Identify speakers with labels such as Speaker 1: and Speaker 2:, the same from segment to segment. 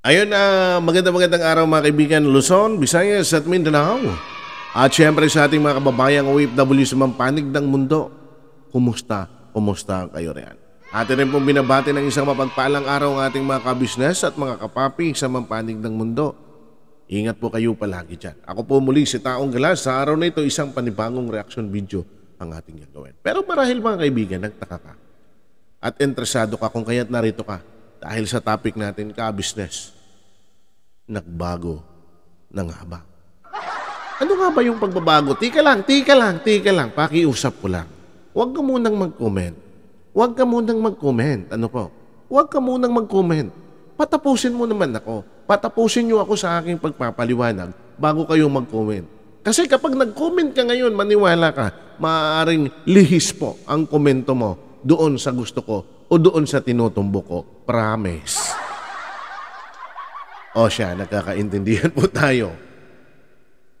Speaker 1: Ayun, uh, maganda-magandang araw mga kaibigan Luzon, Visayas at Mindanao. At syempre sa ating mga kababayang OFW sa mampanig ng mundo, kumusta, kumusta kayo riyan? Atin rin pong binabati ng isang mapagpalang araw ang ating mga kabisnes at mga kapapi sa mampanig ng mundo. Ingat po kayo palagi dyan. Ako po muli si Taong Galas. Sa araw na ito, isang panibangong reaction video ang ating gagawin. Pero marahil mga kaibigan, nagtaka ka at interesado ka kung kaya't narito ka dahil sa topic natin, ka-business, nagbago ng nga Ano nga ba yung pagbabago? Tika lang, tika lang, tika lang. Pakiusap ko lang. Huwag ka munang mag-comment. Huwag ka munang mag-comment. Ano po? Huwag ka munang mag-comment. Patapusin mo naman ako. Patapusin niyo ako sa aking pagpapaliwanag bago kayo mag-comment. Kasi kapag nag-comment ka ngayon, maniwala ka, maaaring lihis po ang komento mo doon sa gusto ko o doon sa tinutumbo ko? Oh. Promise. O siya, nagkakaintindihan po tayo.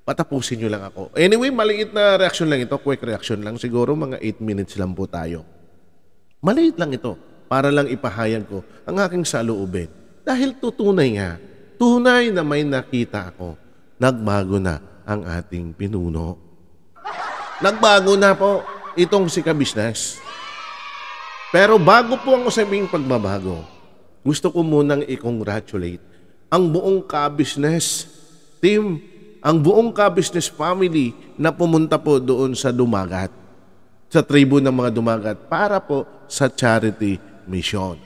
Speaker 1: Patapusin nyo lang ako. Anyway, maliit na reaction lang ito. Quick reaction lang. Siguro mga 8 minutes lang po tayo. Maliit lang ito. Para lang ipahayag ko ang aking saluubin. Dahil tutunay nga, tunay na may nakita ako. Nagbago na ang ating pinuno. Nagbago na po itong si Kabisnes. Pero bago po ang usaping pagbabago, gusto ko munang i-congratulate ang buong ka-business team, ang buong ka-business family na pumunta po doon sa Dumagat, sa tribo ng mga Dumagat para po sa charity mission.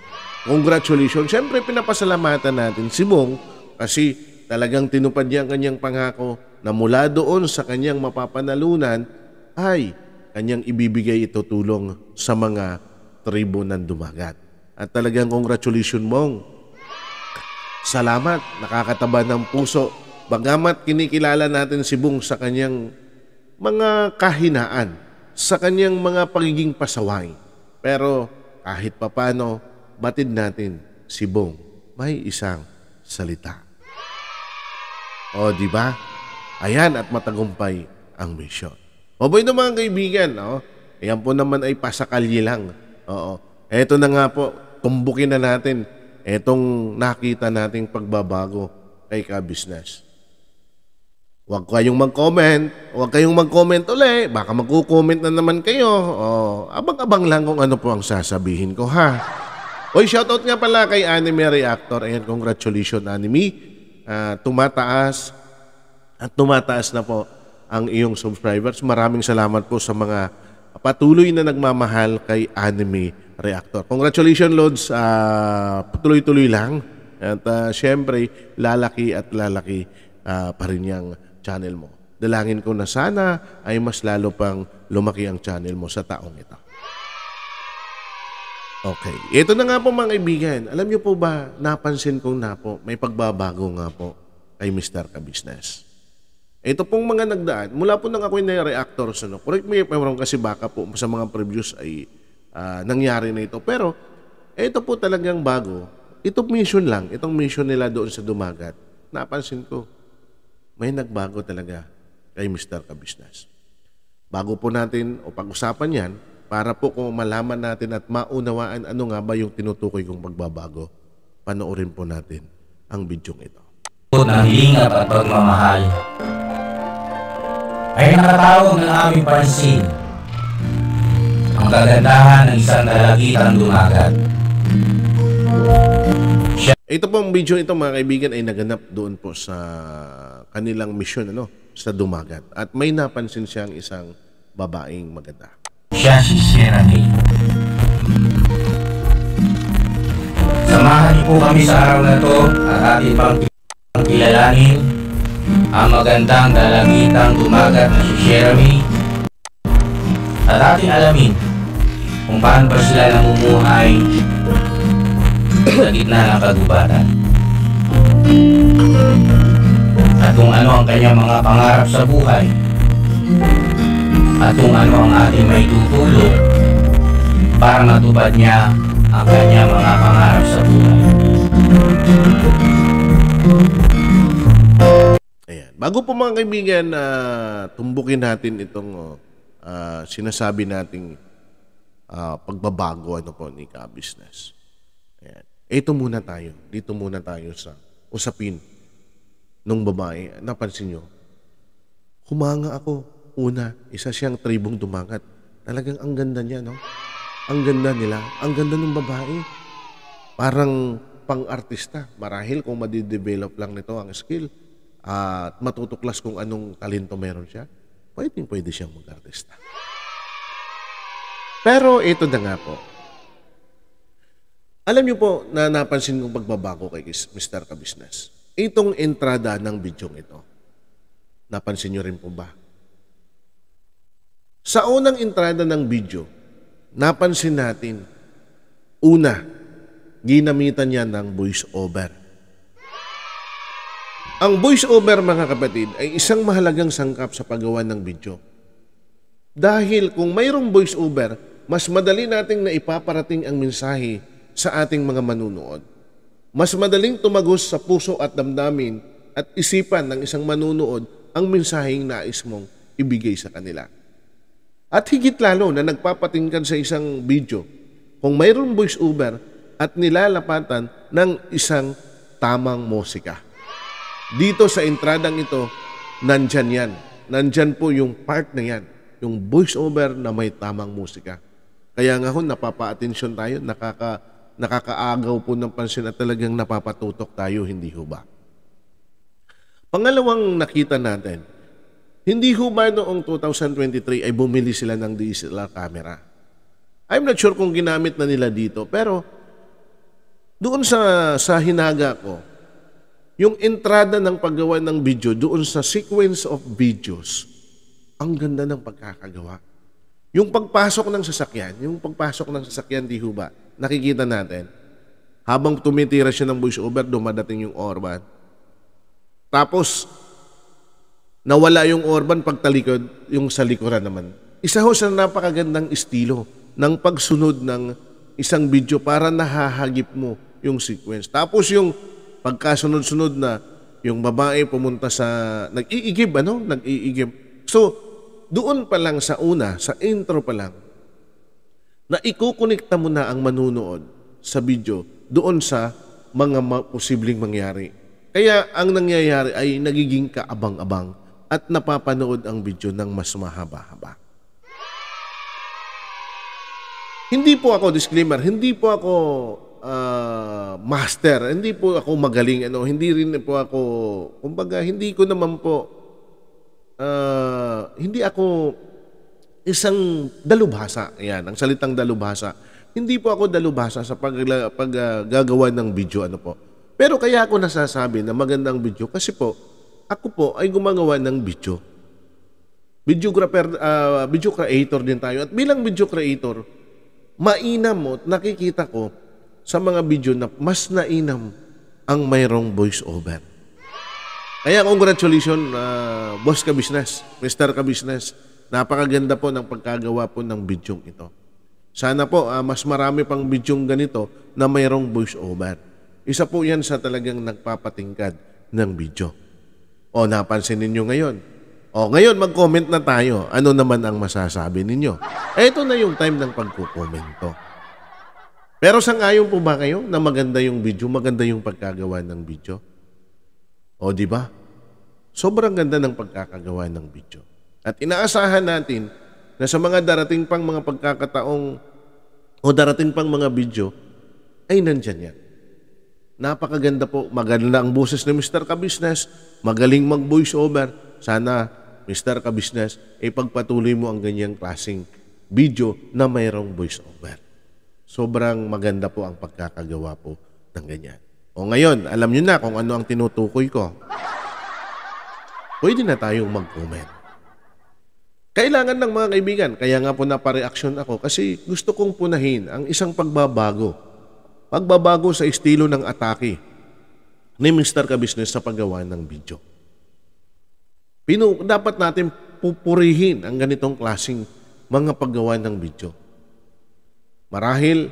Speaker 1: Congratulations. Siyempre, pinapasalamatan natin si Bong kasi talagang tinupad niya ang kanyang pangako na mula doon sa kanyang mapapanalunan ay kanyang ibibigay ito tulong sa mga tribo ng dumagat. At talagang congratulations mong. Salamat, nakakataba ng puso. Bagamat kinikilala natin si Bong sa kanyang mga kahinaan, sa kanyang mga pagiging pasaway. Pero kahit papano, batid natin si Bong may isang salita. O, di ba? Ayan at matagumpay ang misyon. Maboy na mga kaibigan, no? Ayan po naman ay pasakalye lang Oo. Eto na nga po, tumbukin na natin etong nakita nating pagbabago kay ka-business. Huwag kayong mag-comment. Huwag kayong mag-comment uli. Baka magko-comment na naman kayo. Oh, abang-abang lang kung ano po ang sasabihin ko ha. Oy, shoutout nga pala kay Anime Reactor. Ayan, congratulations Anime. Uh, tumataas at tumataas na po ang iyong subscribers. Maraming salamat po sa mga patuloy na nagmamahal kay anime reactor. Congratulations, Lods. Uh, ah, tuloy tuloy lang. At uh, syempre, lalaki at lalaki uh, pa rin yung channel mo. Dalangin ko na sana ay mas lalo pang lumaki ang channel mo sa taong ito. Okay. Ito na nga po mga kaibigan. Alam niyo po ba, napansin kong na po, may pagbabago nga po kay Mr. Kabisnes. Ito pong mga nagdaan, mula po nang ako yung sa ano, correct me if I'm wrong kasi baka po sa mga previews ay uh, nangyari na ito. Pero ito po talagang bago. Ito mission lang, itong mission nila doon sa Dumagat. Napansin ko, may nagbago talaga kay Mr. Kabisnas. Bago po natin o pag-usapan yan, para po kung malaman natin at maunawaan ano nga ba yung tinutukoy kong pagbabago, panoorin po natin ang bidyong ito. Nahihingap at pagmamahal ay nakatawag ng aming pansin ang kagandahan ng isang dalagitang dumagat. Siya ito pong video ito mga kaibigan ay naganap doon po sa kanilang misyon ano, sa dumagat. At may napansin siyang isang babaeng maganda. Siya si Sierra May.
Speaker 2: Samahan niyo po kami sa araw na to at
Speaker 1: ating pang kilalanin ang magandang dalangitang gumagat na si Jeremy at ating alamin kung paano pa sila namumuhay sa gitna ng kagubatan at kung ano ang kanyang mga pangarap sa buhay at kung ano ang ating may tutulong para matupad niya ang kanyang mga pangarap sa buhay. Bago po mga kaibigan, uh, tumbukin natin itong uh, sinasabi nating uh, pagbabago ano po ni ka-business. Ayan. Ito muna tayo. Dito muna tayo sa usapin nung babae. Napansin nyo, humanga ako. Una, isa siyang tribong dumangat. Talagang ang ganda niya, no? Ang ganda nila. Ang ganda ng babae. Parang pang-artista. Marahil kung madidevelop lang nito ang skill at matutuklas kung anong talento meron siya, pwedeng pwede siyang mag-artista. Pero ito na nga po. Alam niyo po na napansin kong pagbabago kay Mr. Kabisnes. Itong entrada ng bidyong ito. Napansin niyo rin po ba? Sa unang entrada ng video, napansin natin, una, ginamitan niya ng voice over ang voiceover mga kapatid ay isang mahalagang sangkap sa paggawa ng video. Dahil kung mayroong voiceover, mas madali nating naipaparating ang mensahe sa ating mga manunood. Mas madaling tumagos sa puso at damdamin at isipan ng isang manunood ang mensaheng nais mong ibigay sa kanila. At higit lalo na nagpapatingkan sa isang video kung mayroong voiceover at nilalapatan ng isang tamang musika. Dito sa entradang ito, nandyan yan. Nandyan po yung part na yan. Yung voiceover na may tamang musika. Kaya nga ho, napapa attention tayo, nakaka, nakakaagaw po ng pansin at talagang napapatutok tayo, hindi ho ba? Pangalawang nakita natin, hindi ho ba noong 2023 ay bumili sila ng DSLR camera? I'm not sure kung ginamit na nila dito, pero doon sa, sa hinaga ko, yung entrada ng paggawa ng video doon sa sequence of videos, ang ganda ng pagkakagawa. Yung pagpasok ng sasakyan, yung pagpasok ng sasakyan, di ba, nakikita natin, habang tumitira siya ng voiceover, dumadating yung Orban. Tapos, nawala yung Orban pagtalikod, yung sa likuran naman. Isa ho sa napakagandang estilo ng pagsunod ng isang video para nahahagip mo yung sequence. Tapos yung Pagkasunod-sunod na yung babae pumunta sa nag-iigib ano, nag-iigib. So doon pa lang sa una, sa intro pa lang na ikukonekta mo na ang manunood sa video doon sa mga ma- posibleng mangyari. Kaya ang nangyayari ay nagiging kaabang-abang at napapanood ang video ng mas mahaba-haba. Hindi po ako, disclaimer, hindi po ako uh, master. Hindi po ako magaling ano, hindi rin po ako kumbaga hindi ko naman po uh, hindi ako isang dalubhasa. Ayan, ang salitang dalubhasa. Hindi po ako dalubhasa sa paggagawa pag, uh, ng video ano po. Pero kaya ako nasasabi na magandang video kasi po ako po ay gumagawa ng video. Videographer, uh, video creator din tayo. At bilang video creator, mainam mo, nakikita ko, sa mga video na mas nainam ang mayroong voice over. Kaya congratulations, uh, boss ka business, mister ka business. Napakaganda po ng pagkagawa po ng bidyong ito. Sana po uh, mas marami pang bidyong ganito na mayroong voice over. Isa po yan sa talagang nagpapatingkad ng video. O napansin ninyo ngayon. O ngayon mag-comment na tayo. Ano naman ang masasabi ninyo? Ito na yung time ng pagkukomento. Pero sangayon po ba kayo na maganda yung video, maganda yung pagkagawa ng video? O di ba? Sobrang ganda ng pagkakagawa ng video. At inaasahan natin na sa mga darating pang mga pagkakataong o darating pang mga video, ay nandyan yan. Napakaganda po. Maganda ang boses ni Mr. Kabisnes. Magaling mag-voice over. Sana, Mr. Kabisnes, ay pagpatuloy mo ang ganyang klaseng video na mayroong voice over. Sobrang maganda po ang pagkakagawa po ng ganyan. O ngayon, alam nyo na kung ano ang tinutukoy ko. Pwede na tayong mag-comment. Kailangan ng mga kaibigan, kaya nga po napareaksyon ako kasi gusto kong punahin ang isang pagbabago. Pagbabago sa estilo ng atake ni Mr. Kabisnes sa paggawa ng video. Pinu dapat natin pupurihin ang ganitong klasing mga paggawa ng video. Marahil,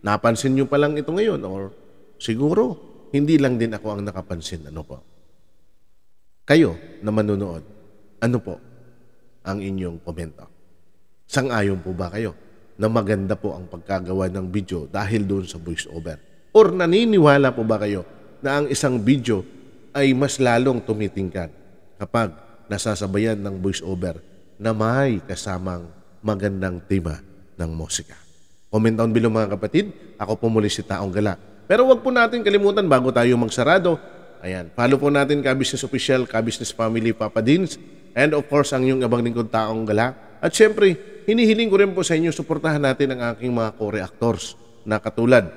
Speaker 1: napansin nyo pa lang ito ngayon or siguro, hindi lang din ako ang nakapansin. Ano po? Kayo na manunood, ano po ang inyong komento? Sang-ayon po ba kayo na maganda po ang pagkagawa ng video dahil doon sa voiceover? Or naniniwala po ba kayo na ang isang video ay mas lalong tumitingkad kapag nasasabayan ng voiceover na may kasamang magandang tema ng musika? Comment down below mga kapatid. Ako po muli si Taong Gala. Pero wag po natin kalimutan bago tayo magsarado. Ayan, follow po natin ka-business official, ka-business family, Papa Dins. And of course, ang iyong abang lingkod Taong Gala. At syempre, hinihiling ko rin po sa inyo, suportahan natin ang aking mga co-reactors na katulad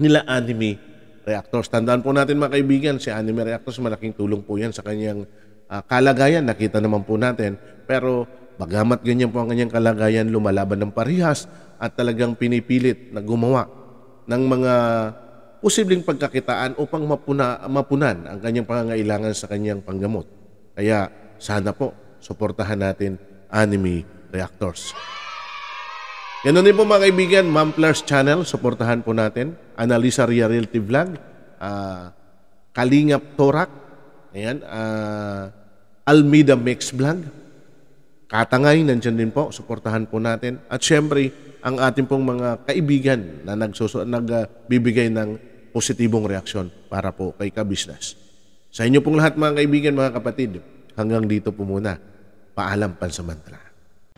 Speaker 1: nila anime reactors. Tandaan po natin mga kaibigan, si anime reactors malaking tulong po yan sa kanyang uh, kalagayan. Nakita naman po natin. Pero Bagamat ganyan po ang kanyang kalagayan, lumalaban ng parihas at talagang pinipilit na gumawa ng mga posibleng pagkakitaan upang mapuna, mapunan ang kanyang pangangailangan sa kanyang panggamot. Kaya sana po, suportahan natin anime reactors. Ganun din po mga kaibigan, Mamplars Channel, suportahan po natin. Analisa Ria Realty Vlog, uh, Kalingap Torak, ayan, uh, ah, Almida Mix Vlog, Katangay, nandiyan din po, suportahan po natin. At syempre, ang ating pong mga kaibigan na nagsuso, nagbibigay ng positibong reaksyon para po kay ka Sa inyo pong lahat mga kaibigan, mga kapatid, hanggang dito po muna. Paalam pansamantala.